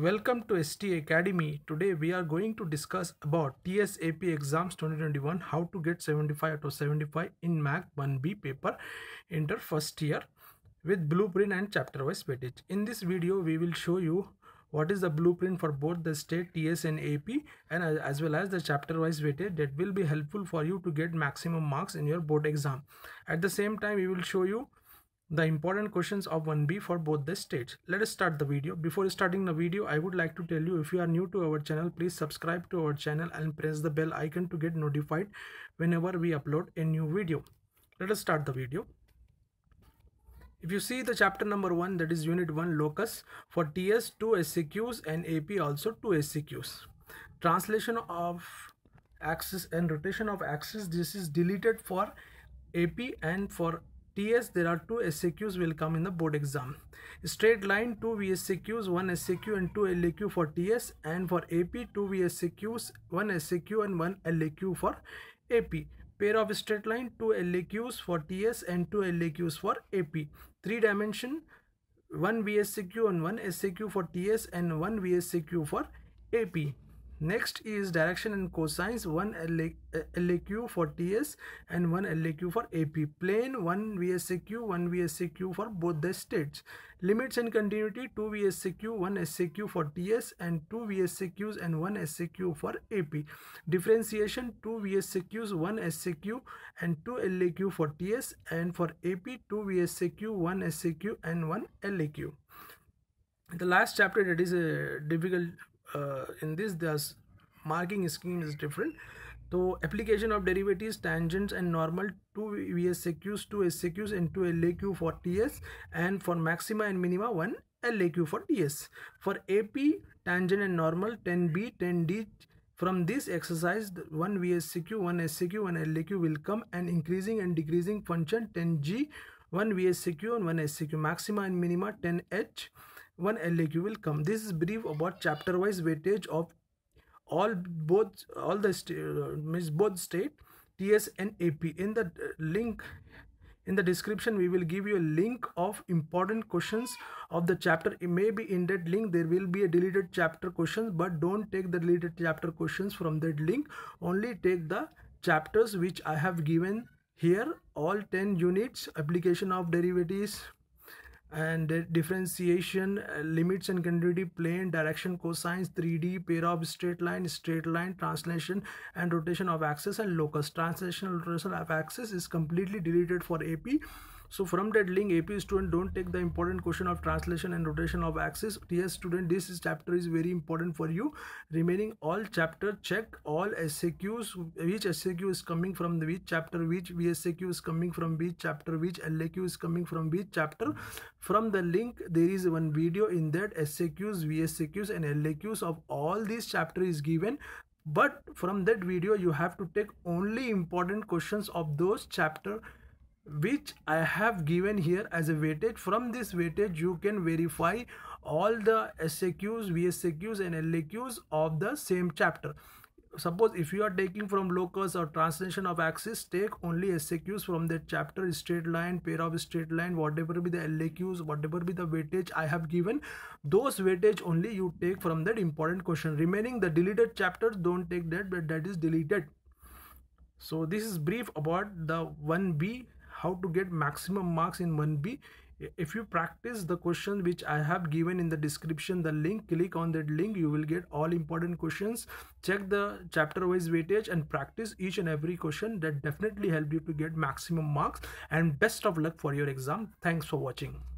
Welcome to ST Academy. Today we are going to discuss about TSAP exams 2021 how to get 75 out of 75 in MAC 1B paper enter first year with blueprint and chapter wise weightage. In this video we will show you what is the blueprint for both the state TS and AP and as well as the chapter wise weightage that will be helpful for you to get maximum marks in your board exam. At the same time we will show you the important questions of 1B for both the states. Let us start the video. Before starting the video, I would like to tell you if you are new to our channel, please subscribe to our channel and press the bell icon to get notified whenever we upload a new video. Let us start the video. If you see the chapter number 1 that is unit 1 locus for TS 2 SCQs and AP also 2 SCQs. Translation of axis and rotation of axis this is deleted for AP and for TS, there are two SAQs will come in the board exam. Straight line, two VSAQs, one SAQ and two LAQ for TS and for AP, two VSAQs, one SAQ and one LAQ for AP. Pair of straight line, two LAQs for TS and two LAQs for AP. Three dimension, one VSAQ and one SAQ for TS and one VSAQ for AP. Next is direction and cosines, one LAQ for TS and one LAQ for AP. Plane, one VSAQ, one VSAQ for both the states. Limits and continuity, two VSAQ, one SAQ for TS and two VSAQs and one SAQ for AP. Differentiation, two VSAQs, one SAQ and two LAQ for TS and for AP, two VSAQ, one SAQ and one LAQ the last chapter that is a difficult uh, in this the marking scheme is different so application of derivatives tangents and normal to vsqs to sqs into laq for ts and for maxima and minima one laq for ts for ap tangent and normal 10b 10d from this exercise one vsq one sq one laq will come and increasing and decreasing function 10g one vsq and one sq maxima and minima 10h one LAQ will come. This is brief about chapter wise weightage of all both all the means both state TS and AP. In the uh, link in the description we will give you a link of important questions of the chapter it may be in that link there will be a deleted chapter questions but don't take the deleted chapter questions from that link only take the chapters which i have given here all 10 units application of derivatives and differentiation uh, limits and continuity plane direction cosines 3d pair of straight line straight line translation and rotation of axis and locus translation and rotation of axis is completely deleted for ap so from that link, AP student don't take the important question of translation and rotation of axis. TS student, this chapter is very important for you. Remaining all chapter, check all SAQs, which SAQ is coming from the which chapter, which VSAQ is coming from which chapter, which LAQ is coming from which chapter. From the link, there is one video in that SAQs, VSAQs and LAQs of all these chapter is given but from that video you have to take only important questions of those chapter which I have given here as a weightage. From this weightage, you can verify all the SAQs, VSAQs and LAQs of the same chapter. Suppose if you are taking from locus or translation of axis, take only SAQs from that chapter, straight line, pair of straight line, whatever be the LAQs, whatever be the weightage I have given, those weightage only you take from that important question. Remaining the deleted chapters, don't take that, but that is deleted. So this is brief about the 1B how to get maximum marks in 1b if you practice the question which i have given in the description the link click on that link you will get all important questions check the chapter wise weightage and practice each and every question that definitely help you to get maximum marks and best of luck for your exam thanks for watching